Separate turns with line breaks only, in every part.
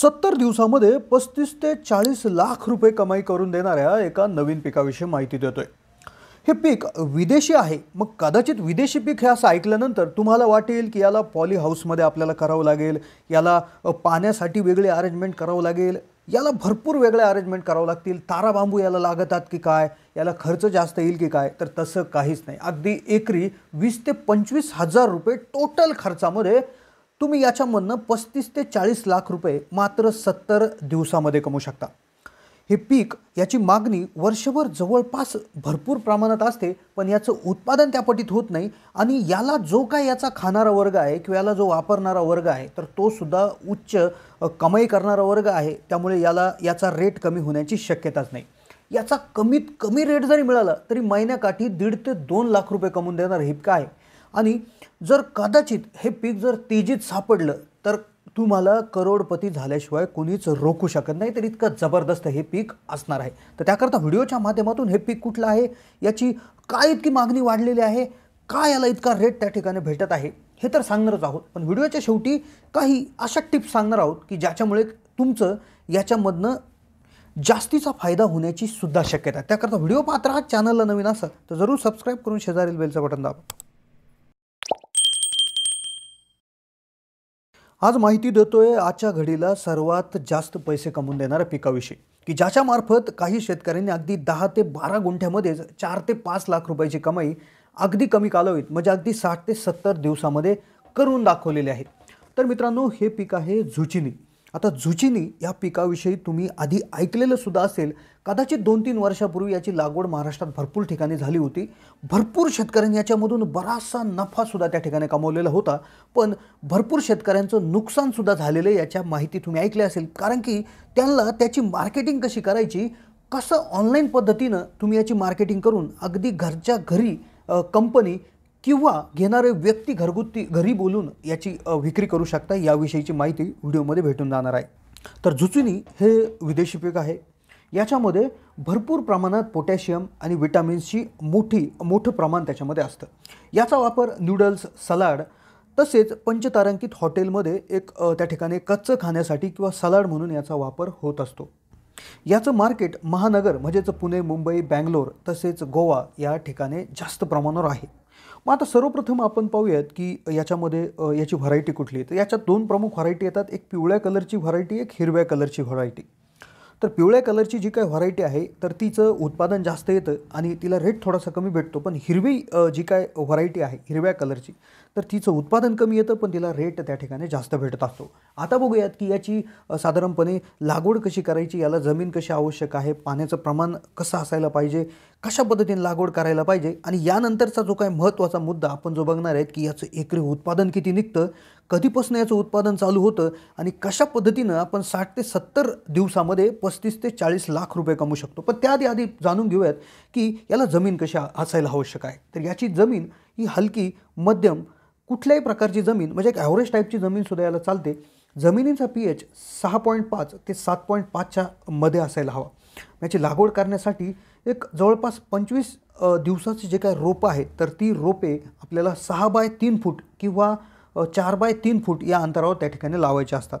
सत्तर दिवसामध्ये पस्तीस ते चाळीस लाख रुपये कमाई करून देणाऱ्या एका नवीन पिकाविषयी माहिती देतोय हे पीक विदेशी आहे मग कदाचित विदेशी पीक हे असं ऐकल्यानंतर तुम्हाला वाटेल की याला पॉली हाऊसमध्ये आपल्याला करावं लागेल याला पाण्यासाठी वेगळे अरेंजमेंट करावं लागेल याला भरपूर वेगळ्या अरेंजमेंट करावं लागतील तारा बांबू याला लागतात की काय याला खर्च जास्त येईल की काय तर तसं काहीच नाही अगदी एकरी वीस ते पंचवीस हजार रुपये टोटल खर्चामध्ये तुम्ही याच्यामधनं पस्तीस ते चाळीस लाख रुपये मात्र सत्तर दिवसामध्ये कमवू शकता हे पीक याची मागणी वर्षभर जवळपास भरपूर प्रमाणात असते पण याचं उत्पादन त्यापटीत होत नाही आणि याला जो काय याचा खाणारा वर्ग आहे किंवा याला जो वापरणारा वर्ग आहे तर तो सुद्धा उच्च कमाई करणारा वर्ग आहे त्यामुळे याला याचा रेट कमी होण्याची शक्यताच नाही याचा कमीत कमी रेट जरी मिळाला तरी महिन्याकाठी दीड ते दोन लाख रुपये कमवून देणारं हिपका आहे आणि जर कदाचित हे पीक जर तेजीत सापडलं तर तुम्हाला करोडपती झाल्याशिवाय कोणीच रोखू शकत नाही तर इतकं जबरदस्त हे पीक असणार आहे तर त्याकरता व्हिडिओच्या माध्यमातून हे पीक कुठलं आहे याची काय इतकी मागणी वाढलेली आहे का याला इतका रेट त्या ठिकाणी भेटत आहे हे तर सांगणारच आहोत पण व्हिडिओच्या शेवटी काही अशा टिप्स सांगणार आहोत की ज्याच्यामुळे तुमचं याच्यामधनं जास्तीचा फायदा होण्याची सुद्धा शक्यता आहे त्याकरता व्हिडिओ पात्र हा चॅनलला नवीन असा तर जरूर सबस्क्राईब करून शेजारील बेलचं बटन दाबा आज माहिती देतोय आजच्या घडीला सर्वात जास्त पैसे कमवून देणाऱ्या पिकाविषयी की ज्याच्यामार्फत काही शेतकऱ्यांनी अगदी दहा ते बारा गुंठ्यामध्येच चार ते पाच लाख रुपयाची कमाई अगदी कमी कालावधीत म्हणजे अगदी साठ ते सत्तर दिवसामध्ये करून दाखवलेले आहे तर मित्रांनो हे पीक आहे झुचिनी आता झुचिनी या पिकाविषयी तुम्ही आधी ऐकलेलं सुद्धा असेल कदाचित दोन तीन वर्षापूर्वी याची लागवड महाराष्ट्रात भरपूर ठिकाणी झाली होती भरपूर शेतकऱ्यांनी याच्यामधून बराचसा नफासुद्धा त्या ठिकाणी कमावलेला होता पण भरपूर शेतकऱ्यांचं नुकसानसुद्धा झालेलं याच्या माहिती तुम्ही ऐकल्या असेल कारण की त्यांना त्याची मार्केटिंग कशी करायची कसं ऑनलाईन पद्धतीनं तुम्ही याची मार्केटिंग करून अगदी घरच्या घरी कंपनी किंवा घेणारे व्यक्ती घरगुती घरी बोलून याची विक्री करू शकता याविषयीची माहिती व्हिडिओमध्ये भेटून जाणार आहे तर झुचुनी हे विदेशी पीक आहे याच्यामध्ये भरपूर प्रमाणात पोटॅशियम आणि विटॅमिन्सची मोठी मोठं प्रमाण त्याच्यामध्ये असतं याचा वापर नूडल्स सलाड तसेच पंचतारांकित हॉटेलमध्ये एक त्या ठिकाणी कच्चं खाण्यासाठी किंवा सलाड म्हणून याचा वापर होत असतो याचं मार्केट महानगर म्हणजेच पुणे मुंबई बँगलोर तसेच गोवा या ठिकाणी जास्त प्रमाणावर आहे मग आता सर्वप्रथम आपण पाहूयात की याच्यामध्ये याची व्हरायटी कुठली तर याच्यात दोन प्रमुख व्हरायटी येतात एक पिवळ्या कलरची व्हरायटी एक हिरव्या कलरची व्हरायटी तर पिवळ्या कलरची जी काय व्हरायटी आहे तर तिचं उत्पादन जास्त येतं आणि तिला रेट थोडासा कमी भेटतो पण हिरवी जी काय व्हरायटी आहे हिरव्या कलरची तर तिचं उत्पादन कमी येतं पण तिला रेट त्या ठिकाणी जास्त भेटत असतो आता बघूयात की याची साधारणपणे लागवड कशी करायची याला जमीन कशी आवश्यक आहे पाण्याचं प्रमाण कसं असायला पाहिजे कशा पद्धतीने लागवड करायला पाहिजे आणि यानंतरचा जो काही महत्त्वाचा मुद्दा आपण जो बघणार आहेत की याचं एकरी उत्पादन किती निघतं कधीपासून याचं उत्पादन चालू होतं आणि कशा पद्धतीनं आपण साठ ते सत्तर दिवसामध्ये पस्तीस ते चाळीस लाख रुपये कमवू शकतो पण त्याआधी आधी जाणून घेऊयात की याला जमीन कशी असायला आवश्यक आहे तर याची जमीन ही हलकी मध्यम कुठल्याही प्रकारची जमीन म्हणजे एक ॲव्हरेज टाईपची जमीनसुद्धा याला चालते जमिनीचा पी एच सहा पॉईंट पाच ते सात पॉईंट पाचच्या मध्ये असायला हवा याची लागवड करण्यासाठी एक जवळपास पंचवीस दिवसाचे जे काय रोपं आहे तर ती रोपे आपल्याला सहा बाय तीन फूट किंवा चार बाय तीन फूट या अंतरावर त्या ठिकाणी लावायचे असतात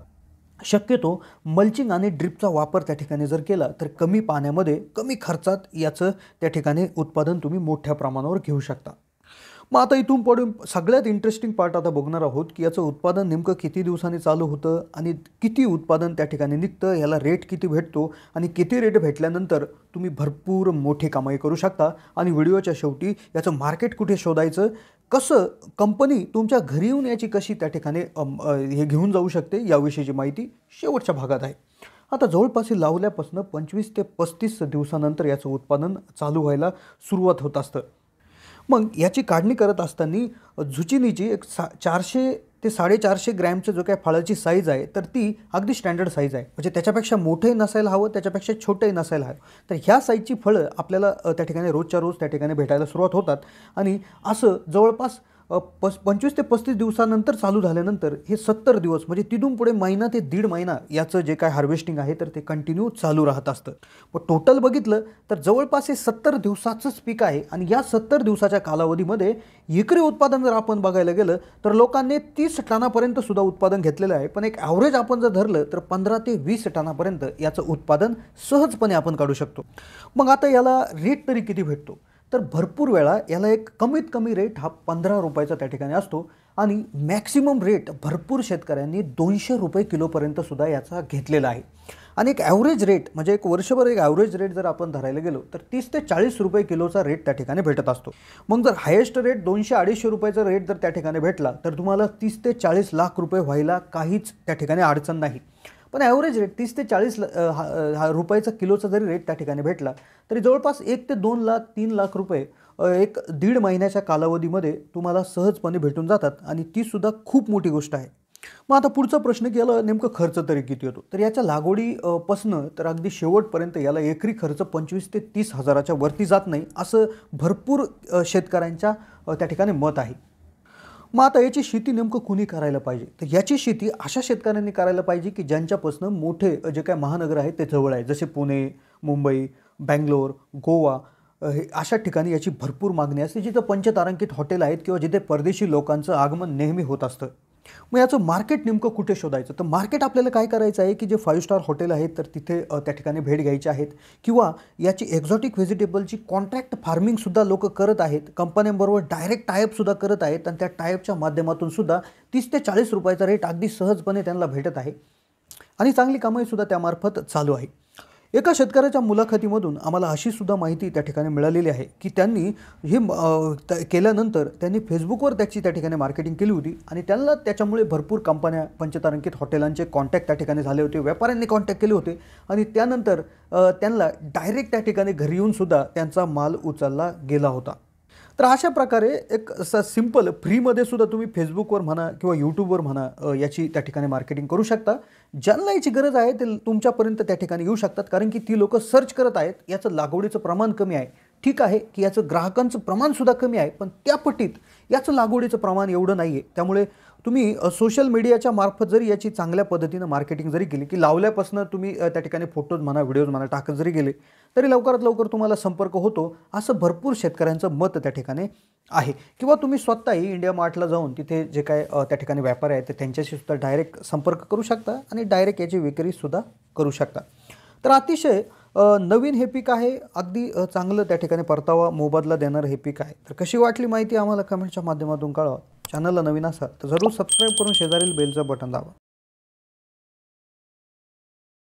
शक्यतो मल्चिंग आणि ड्रिपचा वापर त्या ठिकाणी जर केला तर कमी पाण्यामध्ये कमी खर्चात याचं त्या ठिकाणी उत्पादन तुम्ही मोठ्या प्रमाणावर घेऊ शकता मग आता इथून पडून सगळ्यात इंटरेस्टिंग पार्ट आता बघणार आहोत की याचं उत्पादन नेमकं किती दिवसांनी चालू होतं आणि किती उत्पादन त्या ठिकाणी निघतं याला रेट किती भेटतो आणि किती रेट भेटल्यानंतर तुम्ही भरपूर मोठी कमाई करू शकता आणि व्हिडिओच्या शेवटी याचं मार्केट कुठे शोधायचं कसं कंपनी तुमच्या घरी येऊन याची कशी त्या ठिकाणी हे घेऊन जाऊ शकते याविषयीची माहिती शेवटच्या भागात आहे आता जवळपास लावल्यापासून पंचवीस ते पस्तीस दिवसानंतर याचं उत्पादन चालू व्हायला सुरुवात होत असतं मग याची काढणी करत असताना झुचिनीची एक सा चारशे ते साडेचारशे ग्रॅमचं जो काय फळाची साईज आहे तर ती अगदी स्टँडर्ड साईज आहे म्हणजे त्याच्यापेक्षा मोठंही नसायला हवं त्याच्यापेक्षा छोटंही नसायला हवं तर ह्या साईजची फळं आपल्याला त्या ठिकाणी रोजच्या रोज त्या ठिकाणी भेटायला सुरुवात होतात आणि असं जवळपास पस पंचवीस ते पस्तीस दिवसानंतर चालू झाल्यानंतर हे सत्तर दिवस म्हणजे तिथून पुढे महिना ते दीड महिना याचं जे काय हार्वेस्टिंग आहे तर ते कंटिन्यू चालू राहत असतं मग टोटल बघितलं तर जवळपास हे सत्तर दिवसाचंच पीक आहे आणि या सत्तर दिवसाच्या कालावधीमध्ये एकरी उत्पादन जर आपण बघायला गेलं तर लोकांनी तीस टनापर्यंत सुद्धा उत्पादन घेतलेलं आहे पण एक ॲव्हरेज आपण जर धरलं तर पंधरा ते वीस टनापर्यंत याचं उत्पादन सहजपणे आपण काढू शकतो मग आता याला रेट तरी किती भेटतो तर भरपूर वेळा याला एक कमीत कमी रेट हा पंधरा रुपयाचा त्या ठिकाणी असतो आणि मॅक्सिमम रेट भरपूर शेतकऱ्यांनी दोनशे रुपये किलोपर्यंतसुद्धा याचा घेतलेला आहे आणि एक ॲव्हरेज रेट म्हणजे एक वर्षभर एक ॲव्हरेज रेट जर आपण धरायला गेलो तर तीस ते चाळीस रुपये किलोचा रेट त्या ठिकाणी भेटत असतो मग जर हायेस्ट रेट दोनशे अडीचशे रुपयाचा रेट जर त्या ठिकाणी भेटला तर तुम्हाला तीस ते चाळीस लाख रुपये व्हायला काहीच त्या ठिकाणी अडचण नाही पण ॲव्हरेज रेट तीस ते चाळीस हा रुपयाचा किलोचा जरी रेट त्या ठिकाणी भेटला तरी जवळपास एक ते दोन लाख तीन लाख रुपये एक दीड महिन्याच्या कालावधीमध्ये तुम्हाला सहजपणे भेटून जातात आणि तीसुद्धा खूप मोठी गोष्ट आहे मग आता पुढचा प्रश्न केला नेमकं खर्च तरी किती होतो तर याच्या लागवडीपासनं तर अगदी शेवटपर्यंत याला एकरी खर्च पंचवीस ते तीस हजाराच्या वरती जात नाही असं भरपूर शेतकऱ्यांच्या त्या ठिकाणी मत आहे मग आता याची शेती नेमकं कुणी करायला पाहिजे तर याची शेती अशा शेतकऱ्यांनी करायला पाहिजे की ज्यांच्यापासून मोठे जे काय महानगर आहेत ते जवळ आहे जसे पुणे मुंबई बँगलोर गोवा हे अशा ठिकाणी याची भरपूर मागणी असते जिथं पंचतारांकित हॉटेल आहेत किंवा जिथे परदेशी लोकांचं आगमन नेहमी होत असतं मग याचं मार्केट नेमकं कुठे शोधायचं तर मार्केट आपल्याला काय करायचं आहे की जे फाईव्ह स्टार हॉटेल आहेत तर तिथे त्या ठिकाणी भेट घ्यायची आहेत किंवा याची एक्झॉटिक व्हेजिटेबलची कॉन्ट्रॅक्ट फार्मिंगसुद्धा लोक करत आहेत कंपन्यांबरोबर डायरेक्ट टायअपसुद्धा करत आहेत आणि त्या टायअपच्या माध्यमातून सुद्धा तीस ते चाळीस रुपयाचा रेट अगदी सहजपणे त्यांना भेटत आहे आणि चांगली कमाईसुद्धा त्यामार्फत चालू आहे एका शेतकऱ्याच्या मुलाखतीमधून आम्हाला अशी सुद्धा माहिती त्या ठिकाणी मिळालेली आहे की त्यांनी हे केल्यानंतर त्यांनी फेसबुकवर त्याची त्या ठिकाणी मार्केटिंग केली होती आणि त्यांना त्याच्यामुळे भरपूर कंपन्या पंचतारांकित हॉटेलांचे कॉन्टॅक्ट त्या ठिकाणी झाले होते व्यापाऱ्यांनी कॉन्टॅक्ट केले होते आणि त्यानंतर त्यांना डायरेक्ट त्या ठिकाणी घरी येऊनसुद्धा त्यांचा माल उचलला गेला होता तर अशा प्रकारे एक असं सिम्पल फ्रीमध्ये सुद्धा तुम्ही फेसबुकवर म्हणा किंवा यूट्यूबवर म्हणा याची त्या ठिकाणी मार्केटिंग करू शकता ज्यांना याची गरज आहे ते तुमच्यापर्यंत त्या ठिकाणी येऊ शकतात कारण की ती लोकं सर्च करत आहेत याचं लागवडीचं प्रमाण कमी आहे ठीक आहे की याचं ग्राहकांचं प्रमाणसुद्धा कमी आहे पण त्या याचं लागवडीचं प्रमाण एवढं नाही आहे त्यामुळे तुम्ही सोशल मीडियाच्या मार्फत जरी याची चांगल्या पद्धतीनं मार्केटिंग जरी केली की लावल्यापासून तुम्ही त्या ठिकाणी फोटोज म्हणा व्हिडिओज म्हणा टाकत जरी गेले तरी लवकरात लवकर तुम्हाला संपर्क होतो असं भरपूर शेतकऱ्यांचं मत त्या ठिकाणी आहे किंवा तुम्ही स्वतःही इंडिया मार्टला जाऊन तिथे जे काय त्या ठिकाणी व्यापारी आहेत ते त्यांच्याशी सुद्धा डायरेक्ट संपर्क करू शकता आणि डायरेक्ट याची विक्रीसुद्धा करू शकता तर अतिशय नवीन हे पीक आहे अगदी चांगलं त्या ठिकाणी परतावा मोबदला देणारं हे पीक आहे तर कशी वाटली माहिती आम्हाला कमेंटच्या माध्यमातून कळवा चॅनलला नवीन असाल तर जरूर सबस्क्राईब करून शेजारील बेलचं बटन दाबा